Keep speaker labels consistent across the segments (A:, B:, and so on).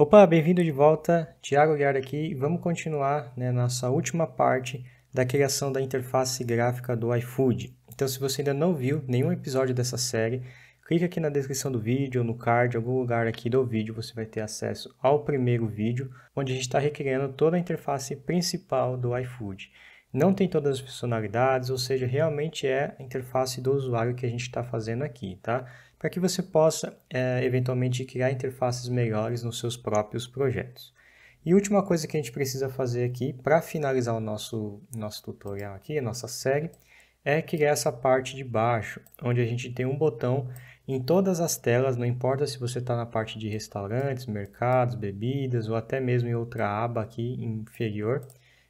A: Opa, bem-vindo de volta, Thiago Guiar aqui. Vamos continuar né, nossa última parte da criação da interface gráfica do iFood. Então, se você ainda não viu nenhum episódio dessa série, clica aqui na descrição do vídeo, no card, algum lugar aqui do vídeo, você vai ter acesso ao primeiro vídeo, onde a gente está recriando toda a interface principal do iFood. Não tem todas as funcionalidades, ou seja, realmente é a interface do usuário que a gente está fazendo aqui, tá? para que você possa é, eventualmente criar interfaces melhores nos seus próprios projetos. E última coisa que a gente precisa fazer aqui para finalizar o nosso, nosso tutorial aqui, a nossa série, é criar essa parte de baixo, onde a gente tem um botão em todas as telas, não importa se você está na parte de restaurantes, mercados, bebidas ou até mesmo em outra aba aqui inferior,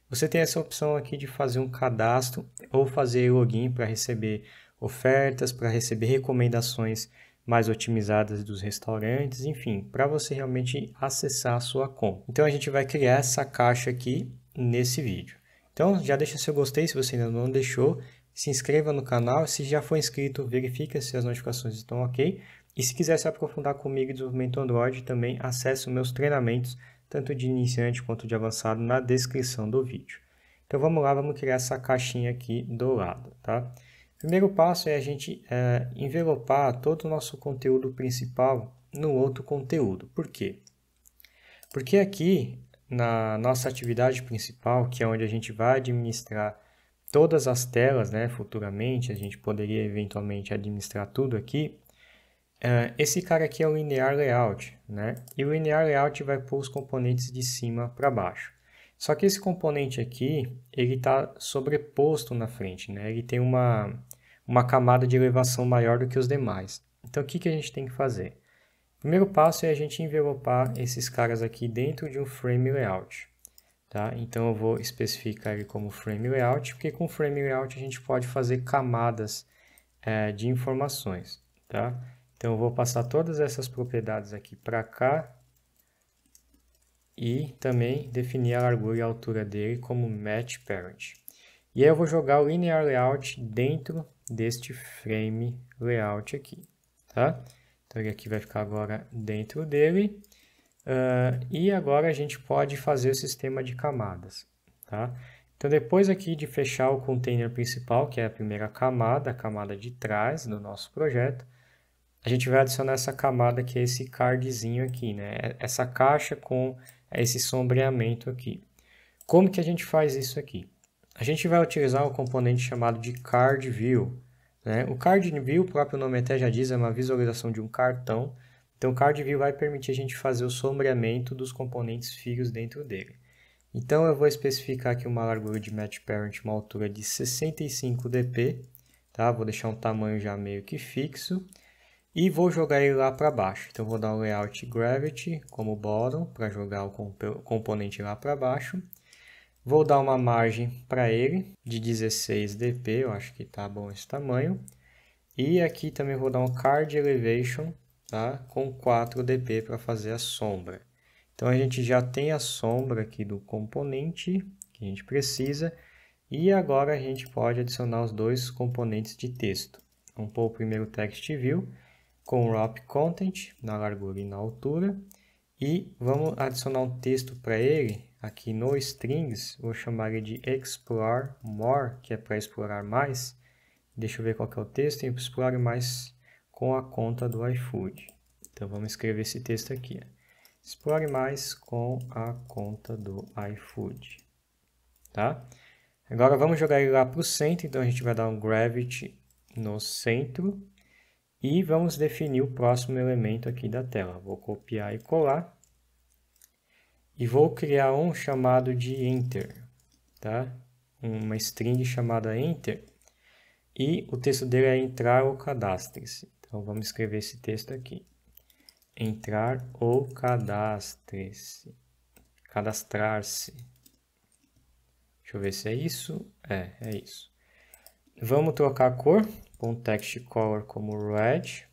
A: você tem essa opção aqui de fazer um cadastro ou fazer login para receber ofertas, para receber recomendações mais otimizadas dos restaurantes, enfim, para você realmente acessar a sua conta. Então a gente vai criar essa caixa aqui nesse vídeo. Então já deixa seu gostei se você ainda não deixou, se inscreva no canal, se já for inscrito, verifique se as notificações estão ok. E se quiser se aprofundar comigo em desenvolvimento Android, também acesse os meus treinamentos, tanto de iniciante quanto de avançado, na descrição do vídeo. Então vamos lá, vamos criar essa caixinha aqui do lado, tá? primeiro passo é a gente é, envelopar todo o nosso conteúdo principal no outro conteúdo. Por quê? Porque aqui, na nossa atividade principal, que é onde a gente vai administrar todas as telas, né, futuramente, a gente poderia eventualmente administrar tudo aqui, é, esse cara aqui é o linear layout, né? E o linear layout vai pôr os componentes de cima para baixo. Só que esse componente aqui, ele está sobreposto na frente, né? Ele tem uma, uma camada de elevação maior do que os demais. Então, o que, que a gente tem que fazer? O primeiro passo é a gente envelopar esses caras aqui dentro de um frame layout. Tá? Então, eu vou especificar ele como frame layout, porque com frame layout a gente pode fazer camadas é, de informações. Tá? Então, eu vou passar todas essas propriedades aqui para cá e também definir a largura e a altura dele como match parent. E aí eu vou jogar o linear layout dentro deste frame layout aqui, tá? Então ele aqui vai ficar agora dentro dele. Uh, e agora a gente pode fazer o sistema de camadas, tá? Então depois aqui de fechar o container principal, que é a primeira camada, a camada de trás do nosso projeto, a gente vai adicionar essa camada que é esse cardzinho aqui, né? Essa caixa com é esse sombreamento aqui. Como que a gente faz isso aqui? A gente vai utilizar um componente chamado de Card View. Né? O Card View, o próprio nome até já diz, é uma visualização de um cartão. Então, o Card View vai permitir a gente fazer o sombreamento dos componentes filhos dentro dele. Então, eu vou especificar aqui uma largura de match parent, uma altura de 65 dp, tá? Vou deixar um tamanho já meio que fixo e vou jogar ele lá para baixo. Então vou dar o layout gravity como bottom para jogar o componente lá para baixo. Vou dar uma margem para ele de 16 dp, eu acho que tá bom esse tamanho. E aqui também vou dar um card elevation tá? com 4 dp para fazer a sombra. Então a gente já tem a sombra aqui do componente que a gente precisa. E agora a gente pode adicionar os dois componentes de texto. Vamos pôr o primeiro text view com wrap content na largura e na altura e vamos adicionar um texto para ele aqui no strings, vou chamar ele de explore more, que é para explorar mais. Deixa eu ver qual é o texto, tem explore mais com a conta do iFood. Então vamos escrever esse texto aqui. Explore mais com a conta do iFood. Tá? Agora vamos jogar ele lá para o centro, então a gente vai dar um gravity no centro e vamos definir o próximo elemento aqui da tela. Vou copiar e colar. E vou criar um chamado de enter, tá? Uma string chamada enter. E o texto dele é entrar ou cadastre-se. Então, vamos escrever esse texto aqui. Entrar ou cadastre-se. Cadastrar-se. Deixa eu ver se é isso. É, é isso. Vamos trocar a cor com text color como red.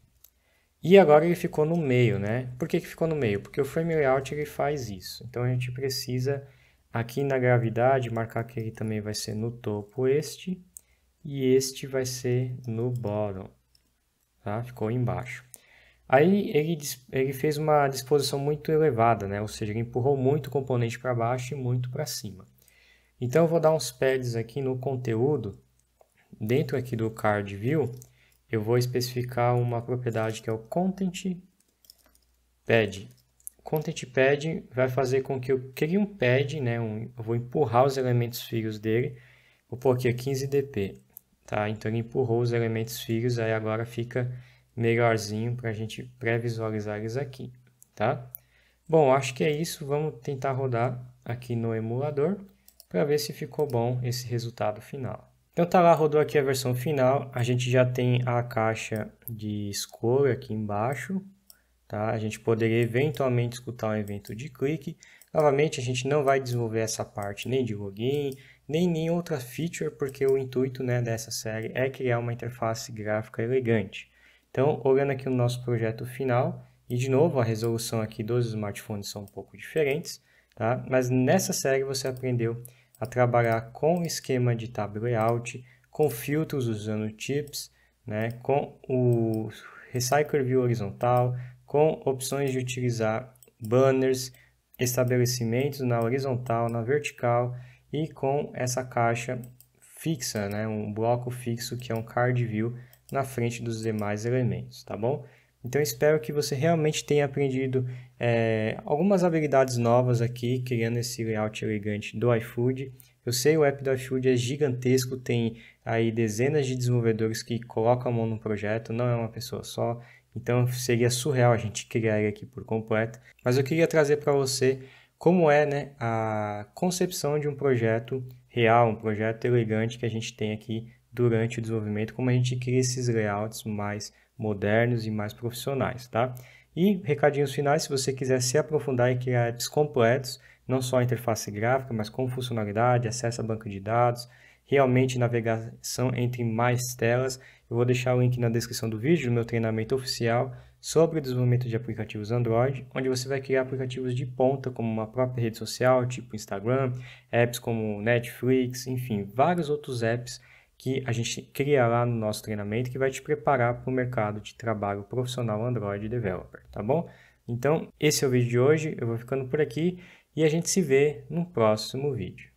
A: E agora ele ficou no meio, né? Por que, que ficou no meio? Porque o frame layout ele faz isso. Então a gente precisa aqui na gravidade marcar que ele também vai ser no topo este e este vai ser no bottom, tá? Ficou embaixo. Aí ele, ele fez uma disposição muito elevada, né? Ou seja, ele empurrou muito o componente para baixo e muito para cima. Então eu vou dar uns pads aqui no conteúdo dentro aqui do card view, eu vou especificar uma propriedade que é o content pad. Content pad vai fazer com que eu crie um pad, né? Um, eu vou empurrar os elementos filhos dele, vou pôr aqui 15dp, tá? Então ele empurrou os elementos filhos, aí agora fica melhorzinho para a gente pré-visualizar eles aqui, tá? Bom, acho que é isso, vamos tentar rodar aqui no emulador para ver se ficou bom esse resultado final. Então tá lá, rodou aqui a versão final. A gente já tem a caixa de escolha aqui embaixo. Tá? A gente poderia eventualmente escutar um evento de clique. Novamente, a gente não vai desenvolver essa parte nem de login, nem nem outra feature, porque o intuito né, dessa série é criar uma interface gráfica elegante. Então, olhando aqui o no nosso projeto final, e de novo, a resolução aqui dos smartphones são um pouco diferentes, tá? mas nessa série você aprendeu a trabalhar com esquema de tab layout, com filtros usando tips, né, com o Recycle View horizontal, com opções de utilizar banners, estabelecimentos na horizontal, na vertical e com essa caixa fixa, né, um bloco fixo que é um card view na frente dos demais elementos, tá bom? Então espero que você realmente tenha aprendido é, algumas habilidades novas aqui, criando esse layout elegante do iFood. Eu sei o app do iFood é gigantesco, tem aí dezenas de desenvolvedores que colocam a mão no projeto, não é uma pessoa só, então seria surreal a gente criar ele aqui por completo. Mas eu queria trazer para você como é né, a concepção de um projeto real, um projeto elegante que a gente tem aqui durante o desenvolvimento, como a gente cria esses layouts mais modernos e mais profissionais, tá? E recadinhos finais, se você quiser se aprofundar e criar apps completos, não só a interface gráfica, mas com funcionalidade, acesso à banca de dados, realmente navegação entre mais telas, eu vou deixar o link na descrição do vídeo do meu treinamento oficial sobre o desenvolvimento de aplicativos Android, onde você vai criar aplicativos de ponta, como uma própria rede social, tipo Instagram, apps como Netflix, enfim, vários outros apps que a gente cria lá no nosso treinamento que vai te preparar para o mercado de trabalho profissional Android Developer, tá bom? Então, esse é o vídeo de hoje, eu vou ficando por aqui e a gente se vê no próximo vídeo.